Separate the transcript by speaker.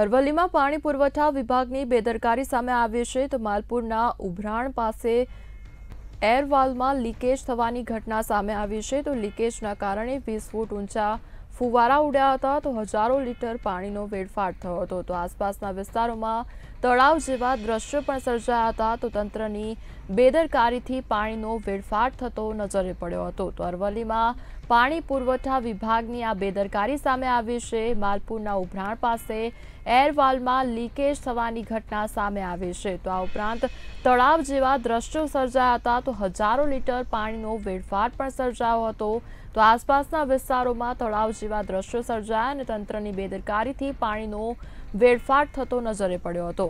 Speaker 1: અરવલ્લીમાં પાણી પુરવઠા વિભાગની બેદરકારી સામે આવી છે તો માલપુરના ઉભરાણ પાસે એરવાલમાં લીકેજ થવાની ઘટના સામે આવી છે તો લીકેજના કારણે વીસ ફૂટ ઊંચા ફુવારા ઉડ્યા હતા તો હજારો લિટર પાણીનો વેડફાટ થતો હતો તો આસપાસના વિસ્તારોમાં તળાવ જેવા દ્રશ્યો પણ સર્જાતા તો તંત્રની બેદરકારીથી પાણીનો વેડફાટ થતો નજરે પડ્યો હતો તો અરવલ્લીમાં પાણી પુરવઠા વિભાગની આ બેદરકારી સામે આવી છે માલપુrna ઉભરાણ પાસે એર વાલમાં લીકેજ થવાની ઘટના સામે આવી છે તો આ ઉપરાંત તળાવ જેવા દ્રશ્યો સર્જાતા તો હજારો લિટર પાણીનો વેડફાટ પડ સર્જાયો હતો તો આસપાસના વિસ્તારોમાં તળાવ જેવા દ્રશ્યો સર્જાયા અને તંત્રની બેદરકારીથી પાણીનો વેડફાટ થતો નજરે પડ્યો હતો